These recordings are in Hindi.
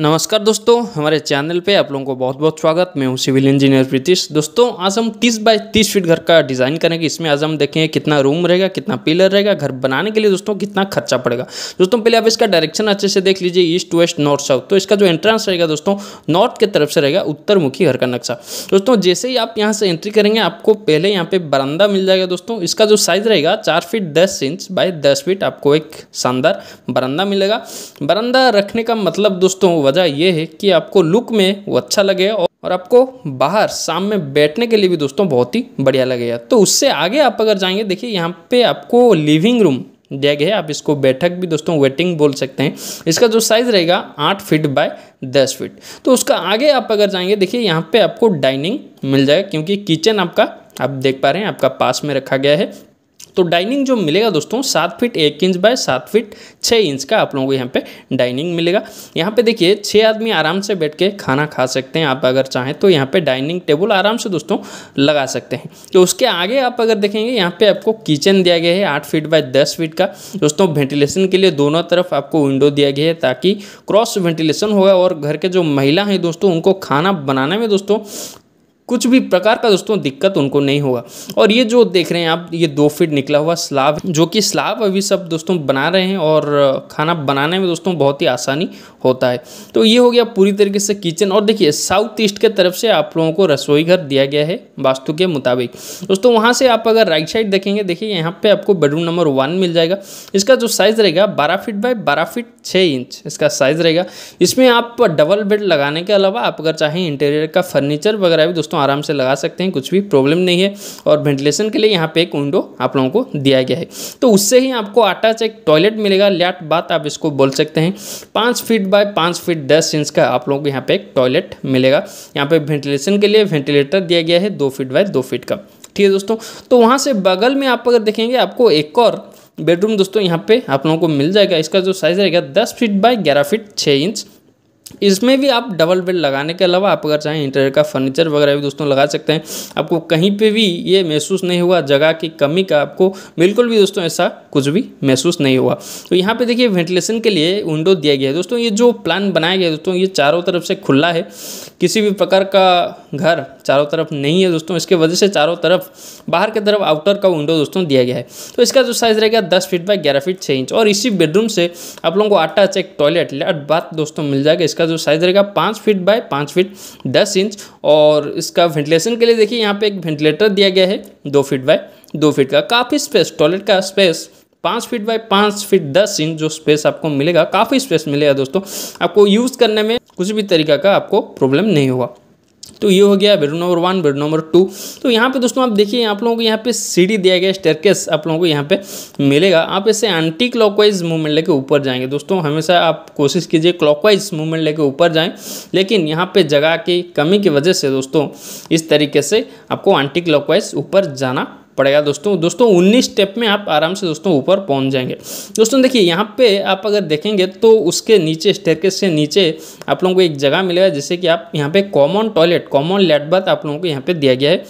नमस्कार दोस्तों हमारे चैनल पे आप लोगों को बहुत बहुत स्वागत मैं हूँ सिविल इंजीनियर प्रीतिश दोस्तों आज हम 30 बाय 30 फीट घर का डिज़ाइन करेंगे इसमें आज हम देखेंगे कितना रूम रहेगा कितना पिलर रहेगा घर बनाने के लिए दोस्तों कितना खर्चा पड़ेगा दोस्तों पहले आप इसका डायरेक्शन अच्छे से देख लीजिए ईस्ट वेस्ट नॉर्थ साउथ तो इसका जो एंट्रेंस रहेगा दोस्तों नॉर्थ की तरफ से रहेगा उत्तर घर का नक्शा दोस्तों जैसे ही आप यहाँ से एंट्री करेंगे आपको पहले यहाँ पे बरंदा मिल जाएगा दोस्तों इसका जो साइज रहेगा चार फीट दस इंच बाय दस फीट आपको एक शानदार बरंदा मिलेगा बरंदा रखने का मतलब दोस्तों वजह यह है कि आपको लुक में वो अच्छा लगे और और आपको बाहर शाम में बैठने के लिए भी दोस्तों बहुत ही बढ़िया लगेगा तो उससे आगे आप अगर जाएंगे देखिए यहाँ पे आपको लिविंग रूम दिया गया है आप इसको बैठक भी दोस्तों वेटिंग बोल सकते हैं इसका जो साइज़ रहेगा आठ फीट बाय दस फीट तो उसका आगे आप अगर जाएंगे देखिए यहाँ पे आपको डाइनिंग मिल जाएगा क्योंकि किचन आपका आप देख पा रहे हैं आपका पास में रखा गया है तो डाइनिंग जो मिलेगा दोस्तों सात फीट एक इंच बाय सात फीट छः इंच का आप लोगों को यहाँ पे डाइनिंग मिलेगा यहाँ पे देखिए छः आदमी आराम से बैठ के खाना खा सकते हैं आप अगर चाहें तो यहाँ पे डाइनिंग टेबल आराम से दोस्तों लगा सकते हैं तो उसके आगे आप अगर देखेंगे यहाँ पर आपको किचन दिया गया है आठ फीट बाय दस फीट का दोस्तों वेंटिलेशन के लिए दोनों तरफ आपको विंडो दिया गया है ताकि क्रॉस वेंटिलेशन होगा और घर के जो महिला हैं दोस्तों उनको खाना बनाने में दोस्तों कुछ भी प्रकार का दोस्तों दिक्कत उनको नहीं होगा और ये जो देख रहे हैं आप ये दो फीट निकला हुआ स्लाब जो कि स्लाब अभी सब दोस्तों बना रहे हैं और खाना बनाने में दोस्तों बहुत ही आसानी होता है तो ये हो गया पूरी तरीके से किचन और देखिए साउथ ईस्ट के तरफ से आप लोगों को रसोई घर दिया गया है वास्तु के मुताबिक दोस्तों वहाँ से आप अगर राइट साइड देखेंगे देखिए यहाँ पर आपको बेडरूम नंबर वन मिल जाएगा इसका जो साइज़ रहेगा बारह फिट बाई बारह फिट छः इंच इसका साइज़ रहेगा इसमें आप डबल बेड लगाने के अलावा आप अगर चाहें इंटीरियर का फर्नीचर वगैरह भी दोस्तों दोस्तों आराम से लगा सकते हैं कुछ भी प्रॉब्लम नहीं है और वेंटिलेशन के लिए यहाँ पे एक विंडो आप लोगों को दिया गया है तो उससे ही आपको अटैच एक टॉयलेट मिलेगा लैट बात आप इसको बोल सकते हैं पाँच फीट बाय पाँच फीट दस इंच का आप लोगों को यहाँ पे एक टॉयलेट मिलेगा यहाँ पे वेंटिलेशन के लिए वेंटिलेटर दिया गया है दो फीट बाय दो फीट का ठीक है दोस्तों तो वहाँ से बगल में आप अगर देखेंगे आपको एक और बेडरूम दोस्तों यहाँ पे आप लोगों को मिल जाएगा इसका जो साइज़ रहेगा दस फीट बाय ग्यारह फीट छः इंच इसमें भी आप डबल बेड लगाने के अलावा आप अगर चाहें इंटीरियर का फर्नीचर वगैरह भी दोस्तों लगा सकते हैं आपको कहीं पे भी ये महसूस नहीं हुआ जगह की कमी का आपको बिल्कुल भी दोस्तों ऐसा कुछ भी महसूस नहीं हुआ तो यहाँ पे देखिए वेंटिलेशन के लिए विंडो दिया गया है दोस्तों ये जो प्लान बनाया गया है दोस्तों ये चारों तरफ से खुला है किसी भी प्रकार का घर चारों तरफ नहीं है दोस्तों इसके वजह से चारों तरफ बाहर की तरफ आउटर का विंडो दोस्तों दिया गया है तो इसका जो साइज़ रहेगा दस फीट बाय ग्यारह फीट छः इंच और इसी बेडरूम से आप लोगों को आटा चेक टॉयलेट लेट बाथ दोस्तों मिल जाएगा इसका जो साइज़ रहेगा पाँच फीट बाय पाँच फीट दस इंच और इसका वेंटिलेशन के लिए देखिए यहाँ पे एक वेंटिलेटर दिया गया है दो फीट बाय दो फीट का काफ़ी स्पेस टॉयलेट का स्पेस पाँच फीट बाय पाँच फीट दस इंच जो स्पेस आपको मिलेगा काफ़ी स्पेस मिलेगा दोस्तों आपको यूज़ करने में कुछ भी तरीका का आपको प्रॉब्लम नहीं होगा तो ये हो गया bed number one bed number two तो यहाँ पे दोस्तों आप देखिए आप लोगों को यहाँ पे सीढ़ी दिया गया स्टेरकेस आप लोगों को यहाँ पे मिलेगा आप इसे एंटी क्लॉकवाइज मूवमेंट लेके ऊपर जाएंगे दोस्तों हमेशा आप कोशिश कीजिए क्लॉकवाइज मूवमेंट लेके ऊपर जाएं लेकिन यहाँ पे जगह की कमी की वजह से दोस्तों इस तरीके से आपको एंटी क्लॉकवाइज ऊपर जाना पड़ेगा दोस्तों दोस्तों उन्नीस स्टेप में आप आराम से दोस्तों ऊपर पहुंच जाएंगे दोस्तों देखिए यहाँ पे आप अगर देखेंगे तो उसके नीचे स्टेरकेस से नीचे आप लोगों को एक जगह मिलेगा जैसे कि आप यहाँ पे कॉमन टॉयलेट कॉमन लेट बाथ आप लोगों को यहाँ पे दिया गया है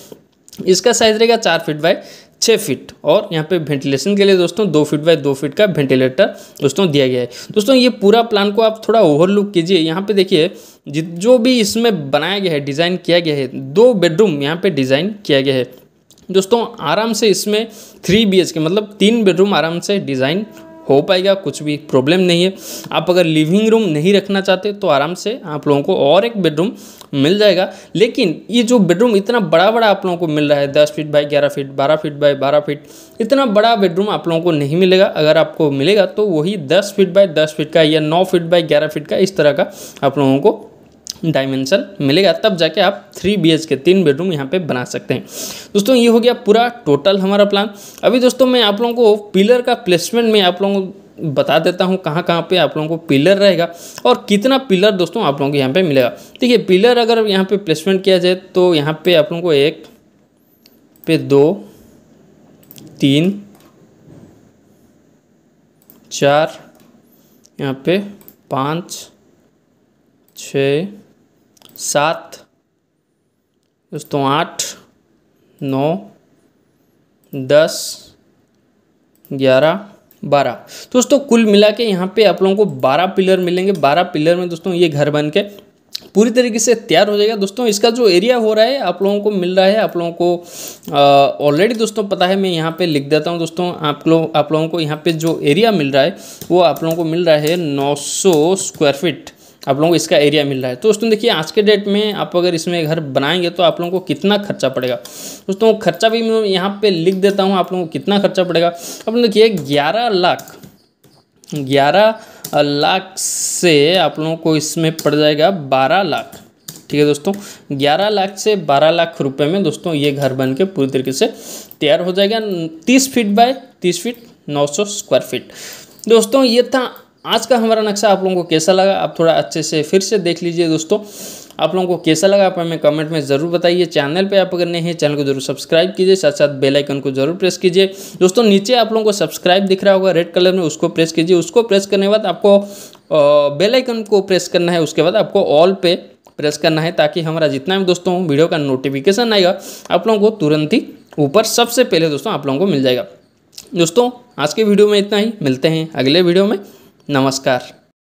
इसका साइज रहेगा चार फिट बाय छः फिट और यहाँ पे वेंटिलेशन के लिए दोस्तों दो फीट बाय दो फीट का वेंटिलेटर दोस्तों दिया गया है दोस्तों ये पूरा प्लान को आप थोड़ा ओवरलुक कीजिए यहाँ पे देखिए जो भी इसमें बनाया गया है डिज़ाइन किया गया है दो बेडरूम यहाँ पे डिज़ाइन किया गया है दोस्तों आराम से इसमें थ्री बी के मतलब तीन बेडरूम आराम से डिज़ाइन हो पाएगा कुछ भी प्रॉब्लम नहीं है आप अगर लिविंग रूम नहीं रखना चाहते तो आराम से आप लोगों को और एक बेडरूम मिल जाएगा लेकिन ये जो बेडरूम इतना बड़ा बड़ा आप लोगों को मिल रहा है दस फीट बाई ग्यारह फीट बारह फीट बाई बारह फीट इतना बड़ा बेडरूम आप लोगों को नहीं मिलेगा अगर आपको मिलेगा तो वही दस फीट बाई दस फीट का या नौ फीट बाई ग्यारह फीट का इस तरह का आप लोगों को डायमेंशन मिलेगा तब जाके आप थ्री बी के तीन बेडरूम यहाँ पे बना सकते हैं दोस्तों ये हो गया पूरा टोटल हमारा प्लान अभी दोस्तों मैं आप लोगों को पिलर का प्लेसमेंट में आप लोगों को बता देता हूँ कहाँ कहाँ पे आप लोगों को पिलर रहेगा और कितना पिलर दोस्तों आप लोगों को यहाँ पे मिलेगा देखिए पिलर अगर यहाँ पे प्लेसमेंट किया जाए तो यहाँ पे आप लोगों को एक पे दो तीन चार यहाँ पे पाँच छ सात दोस्तों आठ नौ दस ग्यारह बारह दोस्तों कुल मिला के यहाँ पे आप लोगों को बारह पिलर मिलेंगे बारह पिलर में दोस्तों ये घर बन के पूरी तरीके से तैयार हो जाएगा दोस्तों इसका जो एरिया हो रहा है आप लोगों को मिल रहा है आप लोगों को ऑलरेडी दोस्तों पता है मैं यहाँ पे लिख देता हूँ दोस्तों आप लोग आप लोगों को यहाँ पे जो एरिया मिल रहा है वो आप लोगों को मिल रहा है 900 स्क्वायर फीट आप लोगों को इसका एरिया मिल रहा है तो दोस्तों देखिए आज के डेट में आप अगर इसमें घर बनाएंगे तो आप लोगों को कितना खर्चा पड़ेगा दोस्तों खर्चा भी मैं यहाँ पे लिख देता हूँ आप लोगों को कितना खर्चा पड़ेगा आप लोग देखिए ग्यारह लाख ग्यारह लाख से आप लोगों को इसमें पड़ जाएगा बारह लाख ठीक है दोस्तों ग्यारह लाख से बारह लाख रुपये में दोस्तों ये घर बन के पूरी तरीके से तैयार हो जाएगा तीस फीट बाय तीस फीट नौ स्क्वायर फीट दोस्तों ये था आज का हमारा नक्शा आप लोगों को कैसा लगा आप थोड़ा अच्छे से फिर से देख लीजिए दोस्तों आप लोगों को कैसा लगा आप हमें कमेंट में ज़रूर बताइए चैनल पे आप अगर नए हैं चैनल को जरूर सब्सक्राइब कीजिए साथ साथ बेल आइकन को जरूर प्रेस कीजिए दोस्तों नीचे आप लोगों को सब्सक्राइब दिख रहा होगा रेड कलर में उसको प्रेस कीजिए उसको प्रेस करने के बाद आपको बेलाइकन को प्रेस करना है उसके बाद आपको ऑल पे प्रेस करना है ताकि हमारा जितना भी दोस्तों वीडियो का नोटिफिकेशन आएगा आप लोगों को तुरंत ही ऊपर सबसे पहले दोस्तों आप लोगों को मिल जाएगा दोस्तों आज के वीडियो में इतना ही मिलते हैं अगले वीडियो में नमस्कार